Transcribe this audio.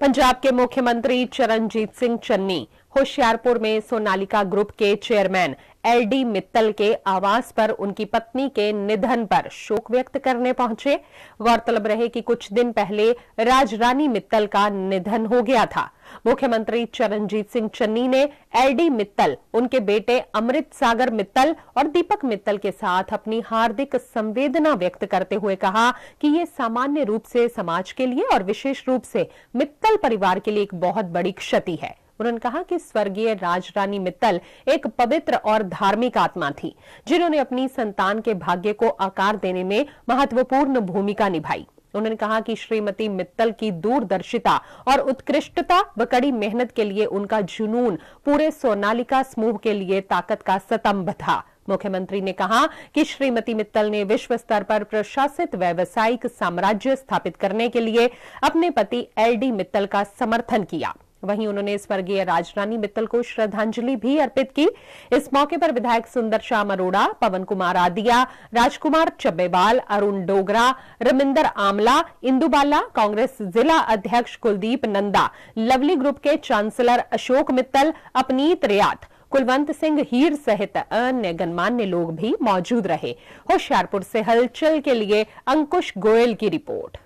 पंजाब के मुख्यमंत्री चरणजीत सिंह चन्नी होशियारपुर में सोनालिका ग्रुप के चेयरमैन एलडी मित्तल के आवास पर उनकी पत्नी के निधन पर शोक व्यक्त करने पहुंचे गौरतलब रहे कि कुछ दिन पहले राजरानी मित्तल का निधन हो गया था मुख्यमंत्री चरणजीत सिंह चन्नी ने एलडी मित्तल उनके बेटे अमृत सागर मित्तल और दीपक मित्तल के साथ अपनी हार्दिक संवेदना व्यक्त करते हुए कहा कि ये सामान्य रूप से समाज के लिए और विशेष रूप से मित्तल परिवार के लिए एक बहुत बड़ी क्षति है उन्होंने कहा कि स्वर्गीय राजरानी मित्तल एक पवित्र और धार्मिक आत्मा थी जिन्होंने अपनी संतान के भाग्य को आकार देने में महत्वपूर्ण भूमिका निभाई उन्होंने कहा कि श्रीमती मित्तल की दूरदर्शिता और उत्कृष्टता व कड़ी मेहनत के लिए उनका जुनून पूरे सोनालिका समूह के लिए ताकत का स्तंभ था मुख्यमंत्री ने कहा कि श्रीमती मित्तल ने विश्व स्तर पर प्रशासित व्यावसायिक साम्राज्य स्थापित करने के लिए अपने पति एलडी मित्तल का समर्थन किया वहीं उन्होंने स्वर्गीय राजरानी मित्तल को श्रद्धांजलि भी अर्पित की इस मौके पर विधायक सुंदर श्याम अरोड़ा पवन कुमार आदिया राजकुमार चब्बेवाल अरुण डोगरा रमिंदर आमला इंदुबाला बाला कांग्रेस जिला अध्यक्ष कुलदीप नंदा लवली ग्रुप के चांसलर अशोक मित्तल अपनीत रियात कुलवंत सिंह हीर सहित अन्य गणमान्य लोग भी मौजूद रहे होशियारपुर से हलचल के लिए अंकुश गोयल की रिपोर्ट